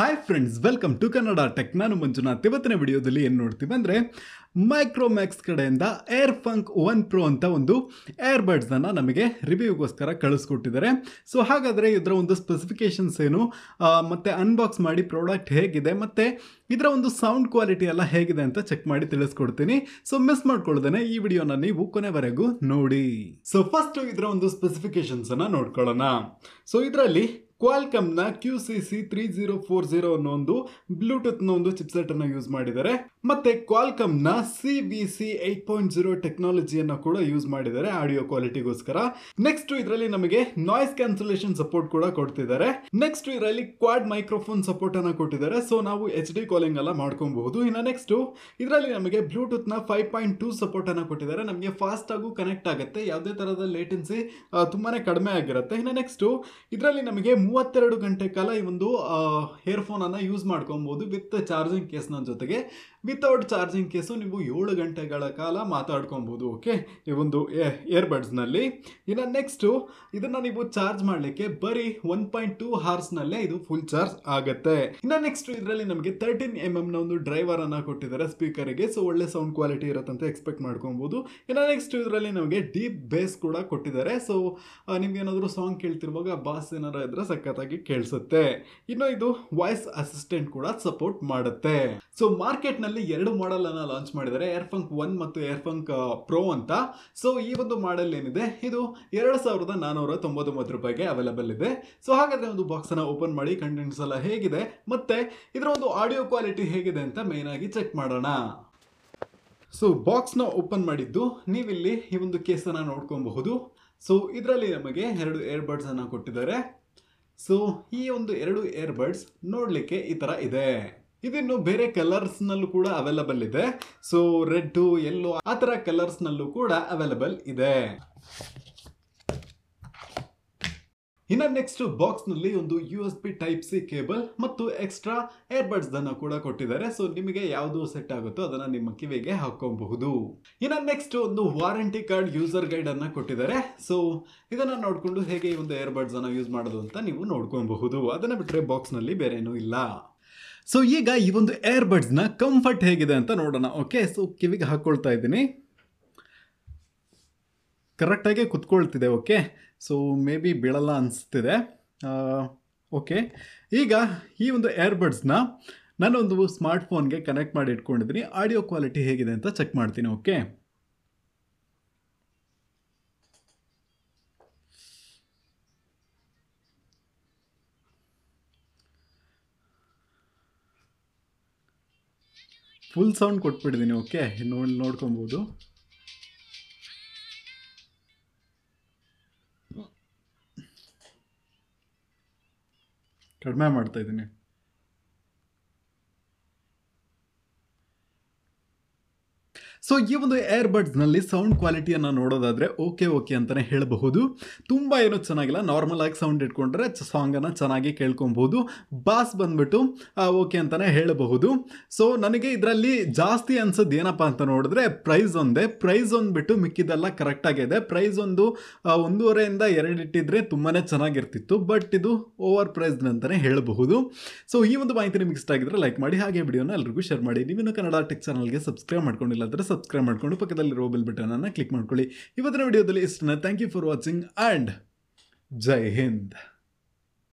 hi friends welcome to Kannada tech ನಾನು ಮಂಜುನಾಥ್ ಇವತ್ತಿನ ವಿಡಿಯೋದಲ್ಲಿ ಏನು ನೋಡ್ತೀವಿ ಅಂದರೆ ಮೈಕ್ರೋಮ್ಯಾಕ್ಸ್ ಕಡೆಯಿಂದ ಏರ್ ಫಂಕ್ ಒನ್ ಪ್ರೋ ಅಂತ ಒಂದು ಏರ್ ಬಡ್ಸನ್ನು ನಮಗೆ ರಿವ್ಯೂಗೋಸ್ಕರ ಕಳಿಸ್ಕೊಟ್ಟಿದ್ದಾರೆ ಸೊ ಹಾಗಾದರೆ ಇದರ ಒಂದು ಸ್ಪೆಸಿಫಿಕೇಷನ್ಸ್ ಏನು ಮತ್ತು ಅನ್ಬಾಕ್ಸ್ ಮಾಡಿ ಪ್ರಾಡಕ್ಟ್ ಹೇಗಿದೆ ಮತ್ತು ಇದರ ಒಂದು ಸೌಂಡ್ ಕ್ವಾಲಿಟಿ ಎಲ್ಲ ಹೇಗಿದೆ ಅಂತ ಚೆಕ್ ಮಾಡಿ ತಿಳಿಸ್ಕೊಡ್ತೀನಿ ಸೊ ಮಿಸ್ ಮಾಡ್ಕೊಳ್ದೇನೆ ಈ ವಿಡಿಯೋನ ನೀವು ಕೊನೆವರೆಗೂ ನೋಡಿ ಸೊ ಫಸ್ಟು ಇದರ ಒಂದು ಸ್ಪೆಸಿಫಿಕೇಷನ್ಸನ್ನು ನೋಡ್ಕೊಳ್ಳೋಣ ಸೊ ಇದರಲ್ಲಿ ಕ್ವಾಲ್ಕಮ್ನ Q C C three zero four zero ಅನ್ನೋ ಒಂದು ಬ್ಲೂಟೂತ್ನ ಒಂದು ಚಿಪ್ಸೆಟ್ ಅನ್ನು ಯೂಸ್ ಮಾಡಿದ್ದಾರೆ ಮತ್ತೆ ಕ್ವಾಲ್ಕಮ್ನ C B C eight point zero ಟೆಕ್ನಾಲಜಿಯನ್ನು ಕೂಡ ಯೂಸ್ ಮಾಡಿದ್ದಾರೆ ಆಡಿಯೋ ಕ್ವಾಲಿಟಿಗೋಸ್ಕರ ನೆಕ್ಸ್ಟ್ ಇದರಲ್ಲಿ ನಮಗೆ ನಾಯ್ಸ್ ಕ್ಯಾನ್ಸಲೇಷನ್ ಸಪೋರ್ಟ್ ಕೂಡ ಕೊಡ್ತಿದ್ದಾರೆ ನೆಕ್ಸ್ಟ್ ಇದರಲ್ಲಿ ಕ್ವಾಡ್ ಮೈಕ್ರೋಫೋನ್ ಸಪೋರ್ಟ್ ಅನ್ನು ಕೊಟ್ಟಿದ್ದಾರೆ ಸೊ ನಾವು ಎಚ್ ಡಿ ಕಾಲಿಂಗ್ ಎಲ್ಲ ಮಾಡ್ಕೊಬಹುದು ಇನ್ನು ನೆಕ್ಸ್ಟ್ ಇದರಲ್ಲಿ ನಮಗೆ ಬ್ಲೂಟೂತ್ನ ಫೈವ್ ಪಾಯಿಂಟ್ ಟೂ ಸಪೋರ್ಟ್ ಅನ್ನು ಕೊಟ್ಟಿದ್ದಾರೆ ನಮಗೆ ಫಾಸ್ಟ್ ಆಗು ಕನೆಕ್ಟ್ ಆಗುತ್ತೆ ಯಾವುದೇ ತರಹದ ಲೇಟೆನ್ಸಿ ತುಂಬಾನೇ ಕಡಿಮೆ ಆಗಿರುತ್ತೆ ಇನ್ನು ನೆಕ್ಸ್ಟ್ ಇದರಲ್ಲಿ ನಮಗೆ ಮೂವತ್ತೆರಡು ಗಂಟೆ ಕಾಲ ಈ ಒಂದು ಹೇರ್ಫೋನನ್ನು ಯೂಸ್ ಮಾಡ್ಕೊಬೋದು ವಿತ್ ಚಾರ್ಜಿಂಗ್ ಕೇಸ್ನ ಜೊತೆಗೆ ವಿತೌಟ್ ಚಾರ್ಜಿಂಗ್ ಕೇಸು ನೀವು ಏಳು ಗಂಟೆಗಳ ಕಾಲ ಮಾತಾಡ್ಕೊಬೋದು ಓಕೆ ಈ ಒಂದು ಇಯರ್ಬಡ್ಸ್ನಲ್ಲಿ ಇನ್ನು ನೆಕ್ಸ್ಟು ಇದನ್ನು ನೀವು ಚಾರ್ಜ್ ಮಾಡಲಿಕ್ಕೆ ಬರೀ ಒನ್ ಪಾಯಿಂಟ್ ಟೂ ಹಾರ್ಸ್ನಲ್ಲೇ ಇದು ಫುಲ್ ಚಾರ್ಜ್ ಆಗುತ್ತೆ ಇನ್ನು ನೆಕ್ಸ್ಟ್ ಇದರಲ್ಲಿ ನಮಗೆ ತರ್ಟೀನ್ ಎಮ್ ಎಮ್ನ ಒಂದು ಡ್ರೈವರನ್ನು ಕೊಟ್ಟಿದ್ದಾರೆ ಸ್ಪೀಕರಿಗೆ ಸೊ ಒಳ್ಳೆ ಸೌಂಡ್ ಕ್ವಾಲಿಟಿ ಇರುತ್ತಂತ ಎಕ್ಸ್ಪೆಕ್ಟ್ ಮಾಡ್ಕೊಬೋದು ಇನ್ನು ನೆಕ್ಸ್ಟ್ ಇದರಲ್ಲಿ ನಮಗೆ ಡೀಪ್ ಬೇಸ್ ಕೂಡ ಕೊಟ್ಟಿದ್ದಾರೆ ಸೊ ನಿಮ್ಗೆ ಏನಾದರೂ ಸಾಂಗ್ ಕೇಳ್ತಿರುವಾಗ ಬಾಸ್ ಏನಾರ ಇದ್ರೆ ಸಖತ್ತಾಗಿ ಕೇಳಿಸುತ್ತೆ ಇನ್ನು ಇದು ವಾಯ್ಸ್ ಅಸಿಸ್ಟೆಂಟ್ ಕೂಡ ಸಪೋರ್ಟ್ ಮಾಡುತ್ತೆ ಸೊ ಮಾರ್ಕೆಟ್ನಲ್ಲಿ ಎರಡು ಎರಡು ಅನ್ನ ಲಾಂಚ್ ಮಾಡಿದ್ದಾರೆ ಫಂಕ್ ಒನ್ ಮತ್ತು ಏರ್ಫಂಕ್ ಪ್ರೋ uh, ಅಂತ ಸೊ ಈ ಒಂದು ಮಾಡೆಲ್ ಏನಿದೆ ಇದು ಎರಡು ಸಾವಿರದ ನಾನ್ನೂರ ತೊಂಬತ್ತೊಂಬತ್ತು ರೂಪಾಯಿಗೆ ಅವೈಲೇಬಲ್ ಇದೆ ಸೊ ಹಾಗಾದ್ರೆ ಒಂದು ಬಾಕ್ಸ್ ಬಾಕ್ಸನ್ನು ಓಪನ್ ಮಾಡಿ ಕಂಟೆಂಟ್ಸ್ ಎಲ್ಲ ಹೇಗಿದೆ ಮತ್ತೆ ಇದರ ಒಂದು ಆಡಿಯೋ ಕ್ವಾಲಿಟಿ ಹೇಗಿದೆ ಅಂತ ಮೇನ್ ಆಗಿ ಚೆಕ್ ಮಾಡೋಣ ಸೊ ಬಾಕ್ಸ್ನ ಓಪನ್ ಮಾಡಿದ್ದು ನೀವಿಲ್ಲಿ ಈ ಒಂದು ಕೇಸನ್ನು ನೋಡ್ಕೊಬಹುದು ಸೊ ಇದರಲ್ಲಿ ನಮಗೆ ಎರಡು ಅನ್ನು ಕೊಟ್ಟಿದ್ದಾರೆ ಸೊ ಈ ಒಂದು ಎರಡು ಏರ್ಬಡ್ಸ್ ನೋಡಲಿಕ್ಕೆ ಈ ಥರ ಇದೆ ಇದನ್ನು ಬೇರೆ ಕಲರ್ಸ್ ನಲ್ಲೂ ಕೂಡ ಅವೈಲಬಲ್ ಇದೆ ಸೊ ರೆಡ್ ಎಲ್ಲೋ ಆ ಕಲರ್ಸ್ ನಲ್ಲೂ ಕೂಡ ಅವೈಲಬಲ್ ಇದೆ ಇನ್ನು ನೆಕ್ಸ್ಟ್ ಬಾಕ್ಸ್ನಲ್ಲಿ ಒಂದು U S B type C cable ಮತ್ತು ಎಕ್ಸ್ಟ್ರಾ ಏರ್ಬಡ್ಸ್ದನ್ನು ಕೂಡ ಕೊಟ್ಟಿದ್ದಾರೆ ಸೊ ನಿಮಗೆ ಯಾವುದು ಸೆಟ್ ಆಗುತ್ತೋ ಅದನ್ನು ನಿಮ್ಮ ಕಿವಿಗೆ ಹಾಕೊಬಹುದು ಇನ್ನು ನೆಕ್ಸ್ಟ್ ಒಂದು ವಾರಂಟಿ ಕಾರ್ಡ್ ಯೂಸರ್ ಗೈಡನ್ನು ಕೊಟ್ಟಿದ್ದಾರೆ ಸೊ ಇದನ್ನು ನೋಡಿಕೊಂಡು ಹೇಗೆ ಈ ಒಂದು ಏರ್ಬಡ್ಸನ್ನು ಯೂಸ್ ಮಾಡೋದು ಅಂತ ನೀವು ನೋಡ್ಕೊಬಹುದು ಅದನ್ನು ಬಿಟ್ಟರೆ ಬಾಕ್ಸ್ನಲ್ಲಿ ಬೇರೇನೂ ಇಲ್ಲ ಸೊ ಈಗ ಈ ಒಂದು ಏರ್ಬಡ್ಸ್ನ ಕಂಫರ್ಟ್ ಹೇಗಿದೆ ಅಂತ ನೋಡೋಣ ಓಕೆ ಸೊ ಕಿವಿಗೆ ಹಾಕ್ಕೊಳ್ತಾ ಇದ್ದೀನಿ ಕರೆಕ್ಟಾಗಿ ಕುತ್ಕೊಳ್ತಿದೆ ಓಕೆ ಸೊ ಮೇ ಬಿ ಬೀಳಲ್ಲ ಅನಿಸ್ತಿದೆ ಓಕೆ ಈಗ ಈ ಒಂದು ಏರ್ಬಡ್ಸ್ನ ನಾನೊಂದು ಸ್ಮಾರ್ಟ್ಫೋನ್ಗೆ ಕನೆಕ್ಟ್ ಮಾಡಿ ಇಟ್ಕೊಂಡಿದ್ದೀನಿ ಆಡಿಯೋ ಕ್ವಾಲಿಟಿ ಹೇಗಿದೆ ಅಂತ ಚೆಕ್ ಮಾಡ್ತೀನಿ ಓಕೆ ಫುಲ್ ಸೌಂಡ್ ಕೊಟ್ಬಿಟ್ಟಿದ್ದೀನಿ ಓಕೆ ನೋಡಿ ನೋಡ್ಕೊಬೋದು ಕಡಿಮೆ ಮಾಡ್ತಾಯಿದ್ದೀನಿ ಸೊ ಈ ಒಂದು ಏರ್ಬಡ್ಸ್ನಲ್ಲಿ ಸೌಂಡ್ ಕ್ವಾಲಿಟಿಯನ್ನು ನೋಡೋದಾದರೆ ಓಕೆ ಓಕೆ ಅಂತಲೇ ಹೇಳಬಹುದು ತುಂಬ ಏನೂ ಚೆನ್ನಾಗಿಲ್ಲ ನಾರ್ಮಲ್ ಆಗಿ ಸೌಂಡ್ ಇಟ್ಕೊಂಡ್ರೆ ಸಾಂಗನ್ನು ಚೆನ್ನಾಗಿ ಕೇಳ್ಕೊಬೋದು ಬಾಸ್ ಬಂದ್ಬಿಟ್ಟು ಓಕೆ ಅಂತಲೇ ಹೇಳಬಹುದು ಸೊ ನನಗೆ ಇದರಲ್ಲಿ ಜಾಸ್ತಿ ಅನ್ಸೋದು ಏನಪ್ಪ ಅಂತ ನೋಡಿದ್ರೆ ಪ್ರೈಸ್ ಒಂದೇ ಪ್ರೈಸ್ ಒಂದ್ಬಿಟ್ಟು ಮಿಕ್ಕಿದೆಲ್ಲ ಕರೆಕ್ಟಾಗಿದೆ ಪ್ರೈಸ್ ಒಂದು ಒಂದೂವರೆಯಿಂದ ಎರಡು ಇಟ್ಟಿದ್ರೆ ತುಂಬಾ ಚೆನ್ನಾಗಿರ್ತಿತ್ತು ಬಟ್ ಇದು ಓವರ್ ಪ್ರೈಸ್ಡ್ ಅಂತಲೇ ಹೇಳಬಹುದು ಸೊ ಈ ಒಂದು ಮಾಹಿತಿ ನಿಮಗೆ ಇಷ್ಟ ಆಗಿದ್ರೆ ಲೈಕ್ ಮಾಡಿ ಹಾಗೆ ವಿಡಿಯೋನ ಎಲ್ರಿಗೂ ಶೇರ್ ಮಾಡಿ ನೀವಿನ್ನೂ ಕನ್ನಡ ಟೆಕ್ ಚಾನಲ್ಗೆ ಸಬ್ಸ್ಕ್ರೈಬ್ ಮಾಡ್ಕೊಂಡಿಲ್ಲ ಅಂದರೆ ಸಬ್ಸ್ಕ್ರೈಬ್ ಮಾಡಿಕೊಂಡು ಪಕ್ಕದಲ್ಲಿರೋ ಬೆಲ್ ಬಟನನ್ನು ಕ್ಲಿಕ್ ಮಾಡ್ಕೊಳ್ಳಿ ಇವತ್ತಿನ ವಿಡಿಯೋದಲ್ಲಿ ಇಷ್ಟನ್ನ thank you for watching and ಜೈ ಹಿಂದ್